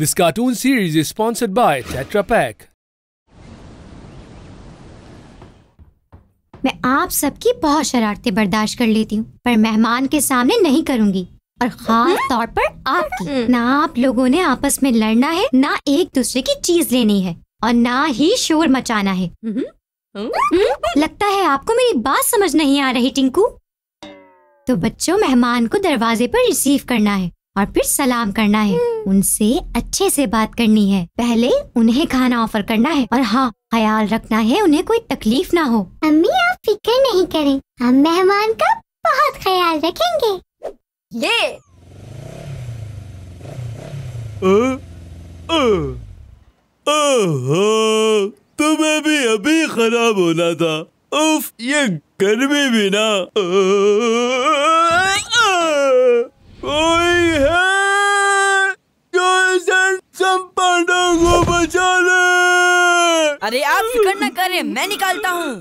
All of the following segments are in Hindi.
This cartoon series is sponsored by Tetra Pak. मैं आप सबकी बहुत शरारतें बर्दाश्त कर लेती हूँ पर मेहमान के सामने नहीं करूँगी और खास हम्म। तौर पर आपकी हम्म। ना आप लोगों ने आपस में लड़ना है ना एक दूसरे की चीज लेनी है और ना ही शोर मचाना है हम्म। लगता है आपको मेरी बात समझ नहीं आ रही टिंकू तो बच्चों मेहमान को दरवाजे पर रिसीव करना है और फिर सलाम करना है उनसे अच्छे से बात करनी है पहले उन्हें खाना ऑफर करना है और हाँ ख्याल रखना है उन्हें कोई तकलीफ ना हो अम्मी आप फिक्र नहीं करें हम मेहमान का बहुत ख्याल रखेंगे ये हाँ, तुम्हें भी अभी खराब होना था उफ, ये गर्मी भी ना आ, फिक्र न करें मैं निकालता हूँ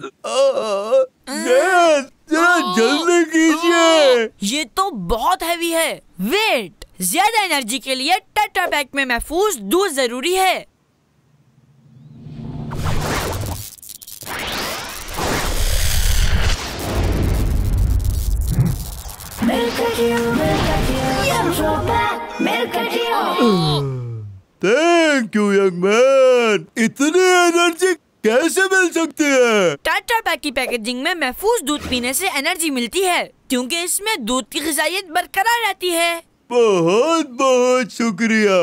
जल्दी कीजिए ये तो बहुत हैवी है वेट ज्यादा एनर्जी के लिए टाटा पैक में महफूज दूध जरूरी है थैंक यू यंग मैन इतनी एनर्जी कैसे मिल सकती है टाटा पैक की पैकेजिंग में महफूज दूध पीने से एनर्जी मिलती है क्योंकि इसमें दूध की गजाइत बरकरार रहती है बहुत बहुत शुक्रिया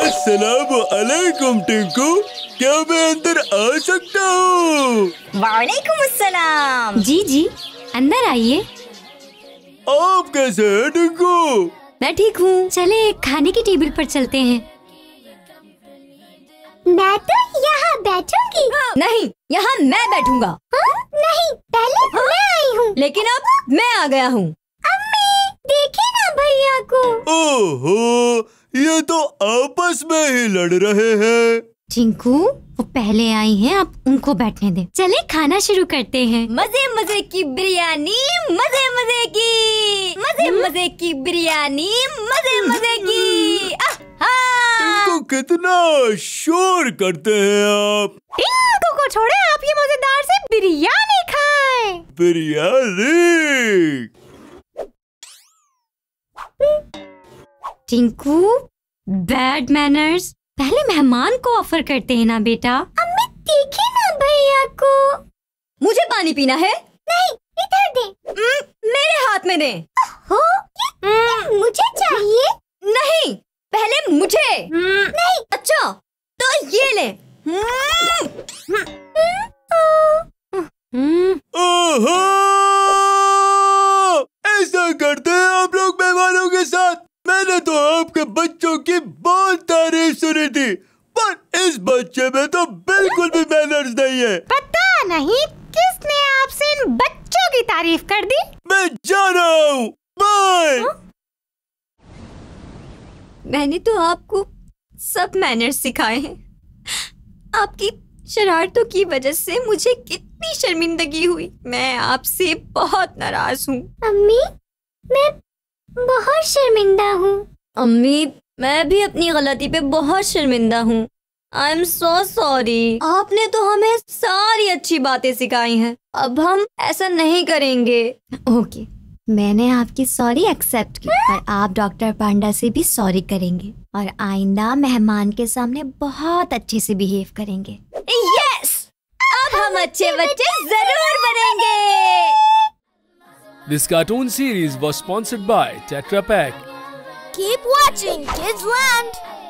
असलकुम टिंकू क्या मैं अंदर आ सकता हूँ वालेकुम अस्सलाम जी जी अंदर आइए आप कैसे हैं टिंकू मैं ठीक हूँ चले खाने की टेबल पर चलते हैं मैं तो यहाँ बैठूंगी हाँ, नहीं यहाँ मैं बैठूंगा हाँ, नहीं पहले हाँ? मैं आई हूँ लेकिन अब मैं आ गया हूँ देखे ना भैया को ओहो ये तो आपस में ही लड़ रहे हैं चिंकू वो पहले आई हैं आप उनको बैठने दें चले खाना शुरू करते हैं मजे मजे की बिरयानी मजे मजे की मजे हम्म? मजे की बिरयानी मजे मजे की टिंकू कितना शोर करते हैं आप टिंकू को छोड़े आप ये मजेदार से बिरयानी खाए बिरयानी टिंकू बैड मैनर्स पहले मेहमान को ऑफर करते हैं ना बेटा अम्मी देखे ना भैया को मुझे पानी पीना है नहीं इधर दे मेरे हाथ में दे ये मुझे चाहिए नहीं पहले मुझे नहीं अच्छा तो ये ले ऐसा करते हैं मैंने तो आपके बच्चों की बहुत तारीफ सुनी थी पर इस बच्चे में तो बिल्कुल भी मैनर्स नहीं है पता नहीं किसने आपसे इन बच्चों की तारीफ कर दी मैं जा रहा हूँ बाय हाँ? मैंने तो आपको सब मैनर्स सिखाए हैं आपकी शरारतों की वजह से मुझे कितनी शर्मिंदगी हुई मैं आपसे बहुत नाराज हूँ अम्मी मैं बहुत शर्मिंदा हूँ अम्मी मैं भी अपनी गलती पे बहुत शर्मिंदा हूँ आई एम सो सॉरी आपने तो हमें सारी अच्छी बातें सिखाई हैं अब हम ऐसा नहीं करेंगे ओके okay. मैंने आपकी सॉरी एक्सेप्ट की और आप डॉक्टर पांडा से भी सॉरी करेंगे और आइंदा मेहमान के सामने बहुत अच्छे से बिहेव करेंगे यस yes! अब हम अच्छे बच्चे जरूर बनेंगे This cartoon series was sponsored by Tetra Pak. Keep watching Kids Land!